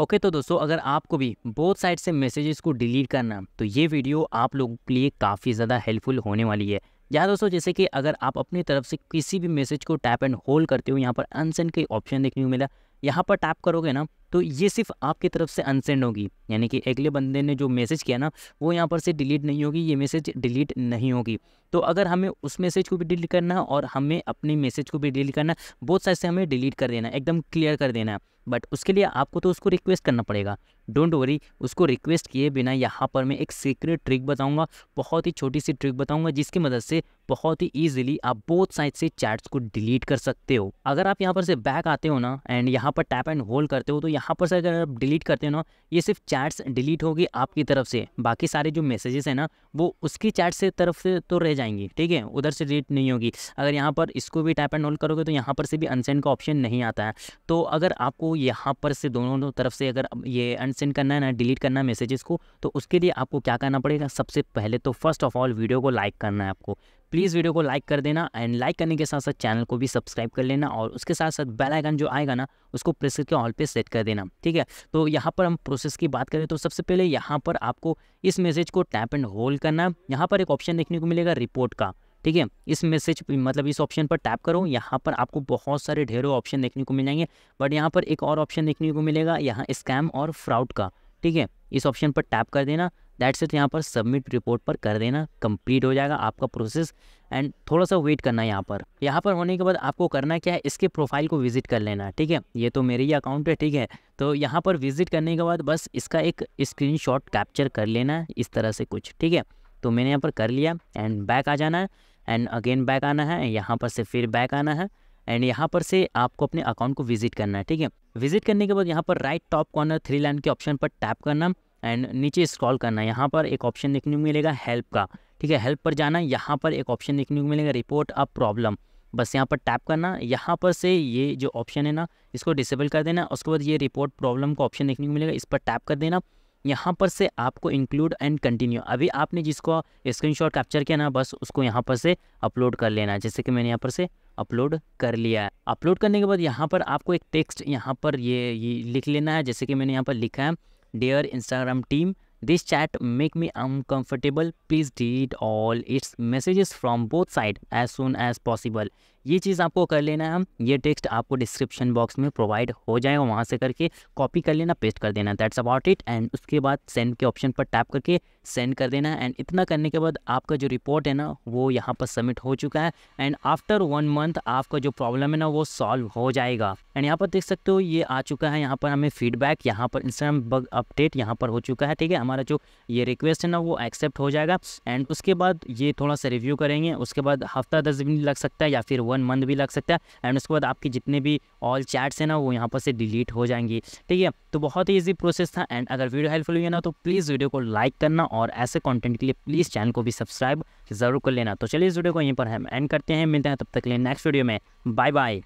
Okay तो दोस्तों अगर आपको भी बोथ साइड से मैसेजेस को डिलीट करना तो ये वीडियो आप लोगों के लिए काफ़ी ज़्यादा हेल्पफुल होने वाली है यहाँ दोस्तों जैसे कि अगर आप अपनी तरफ से किसी भी मैसेज को टैप एंड होल्ड करते हो यहाँ पर अनसेंड का ऑप्शन देखने को मिला यहाँ पर टैप करोगे ना तो ये सिर्फ आपकी तरफ से अनसेंड होगी यानी कि अगले बंदे ने जो मैसेज किया ना वो यहाँ पर से डिलीट नहीं होगी ये मैसेज डिलीट नहीं होगी तो अगर हमें उस मैसेज को भी डिलीट करना है और हमें अपने मैसेज को भी डिलीट करना है बहुत सारे से हमें डिलीट कर देना है एकदम क्लियर कर देना है बट उसके लिए आपको तो उसको रिक्वेस्ट करना पड़ेगा डोंट वरी उसको रिक्वेस्ट किए बिना यहाँ पर मैं एक सीक्रेट ट्रिक बताऊँगा बहुत ही छोटी सी ट्रिक बताऊँगा जिसकी मदद से बहुत ही ईजिली आप बोथ साइड से चैट्स को डिलीट कर सकते हो अगर आप यहाँ पर से बैक आते हो ना एंड यहाँ पर टैप एंड होल्ड करते हो तो यहाँ पर से अगर आप डिलीट करते हो ना ये सिर्फ चैट्स डिलीट होगी आपकी तरफ से बाकी सारे जो मैसेजेस हैं ना वो उसकी चैट्स से तरफ से तो रह जाए जाएंगी ठीक है उधर से रीड नहीं होगी अगर यहाँ पर इसको भी टाइप एंड होल्ड करोगे तो यहाँ पर से भी अनसेंड का ऑप्शन नहीं आता है तो अगर आपको यहाँ पर से दोनों तरफ से अगर ये अनसेंड करना है ना डिलीट करना है मैसेजेस को तो उसके लिए आपको क्या करना पड़ेगा सबसे पहले तो फर्स्ट ऑफ ऑल वीडियो को लाइक करना है आपको प्लीज़ वीडियो को लाइक कर देना एंड लाइक करने के साथ साथ चैनल को भी सब्सक्राइब कर लेना और उसके साथ साथ बेल आइकन जो आएगा ना उसको प्रेस करके ऑल पे सेट कर देना ठीक है तो यहाँ पर हम प्रोसेस की बात करें तो सबसे पहले यहाँ पर आपको इस मैसेज को टैप एंड होल्ड करना यहाँ पर एक ऑप्शन देखने को मिलेगा रिपोर्ट का ठीक है इस मैसेज मतलब इस ऑप्शन पर टैप करो यहाँ पर आपको बहुत सारे ढेरों ऑप्शन देखने को मिल जाएंगे बट यहाँ पर एक और ऑप्शन देखने को मिलेगा यहाँ स्कैम और फ्रॉड का ठीक है इस ऑप्शन पर टैप कर देना दैट्स इट यहाँ पर सबमिट रिपोर्ट पर कर देना कंप्लीट हो जाएगा आपका प्रोसेस एंड थोड़ा सा वेट करना है यहाँ पर यहाँ पर होने के बाद आपको करना क्या है इसके प्रोफाइल को विजिट कर लेना ठीक है ये तो मेरे ही अकाउंट है ठीक है तो यहाँ पर विजिट करने के बाद बस इसका एक स्क्रीन कैप्चर कर लेना है इस तरह से कुछ ठीक है तो मैंने यहाँ पर कर लिया एंड बैक आ जाना है एंड अगेन बैक आना है यहाँ पर से फिर बैक आना है एंड यहाँ पर से आपको अपने अकाउंट को विजिट करना है ठीक है विजिट करने के बाद यहाँ पर right top corner three line के ऑप्शन पर टैप करना एंड नीचे स्क्रॉल करना है यहाँ पर एक ऑप्शन देखने को मिलेगा हेल्प का ठीक है हेल्प पर जाना यहाँ पर एक ऑप्शन देखने को मिलेगा रिपोर्ट अ प्रॉब्लम बस यहाँ पर टैप करना यहाँ पर से ये जो ऑप्शन है ना इसको डिसेबल कर देना उसके बाद ये रिपोर्ट प्रॉब्लम का ऑप्शन देखने को मिलेगा इस पर टैप कर देना यहाँ पर से आपको इंक्लूड एंड कंटिन्यू अभी आपने जिसको स्क्रीनशॉट कैप्चर किया ना बस उसको यहाँ पर से अपलोड कर लेना जैसे कि मैंने यहाँ पर से अपलोड कर लिया है अपलोड करने के बाद यहाँ पर आपको एक टेक्स्ट यहाँ पर ये, ये लिख लेना है जैसे कि मैंने यहाँ पर लिखा है Dear Instagram team, this chat make me uncomfortable. Please delete all its messages from both sides as soon as possible. ये चीज़ आपको कर लेना है ये टेक्स्ट आपको डिस्क्रिप्शन बॉक्स में प्रोवाइड हो जाएगा वहाँ से करके कॉपी कर लेना पेस्ट कर देना दैट्स अबाउट इट एंड उसके बाद सेंड के ऑप्शन पर टैप करके सेंड कर देना एंड इतना करने के बाद आपका जो रिपोर्ट है ना वो यहाँ पर सबमिट हो चुका है एंड आफ्टर वन मंथ आपका जो प्रॉब्लम है ना वो सॉल्व हो जाएगा एंड यहाँ पर देख सकते हो ये आ चुका है यहाँ पर हमें फीडबैक यहाँ पर इंस्टाग्राम बग अपडेट यहाँ पर हो चुका है ठीक है हमारा जो ये रिक्वेस्ट है ना वो एक्सेप्ट हो जाएगा एंड उसके बाद ये थोड़ा सा रिव्यू करेंगे उसके बाद हफ्ता दस दिन लग सकता है या फिर वन मंथ भी लग सकता है एंड उसके बाद आपकी जितने भी ऑल चैट्स हैं ना वो यहाँ पर से डिलीट हो जाएंगी ठीक है तो बहुत ही ईजी प्रोसेस था एंड अगर वीडियो हेल्पफुल हुई ना तो प्लीज़ वीडियो को लाइक करना और ऐसे कॉन्टेंट के लिए प्लीज़ चैनल को भी सब्सक्राइब ज़रूर कर लेना तो चलिए इस वीडियो को यहीं पर हम एंड करते हैं मिलते हैं तब तक के लिए नेक्स्ट वीडियो में बाय बाय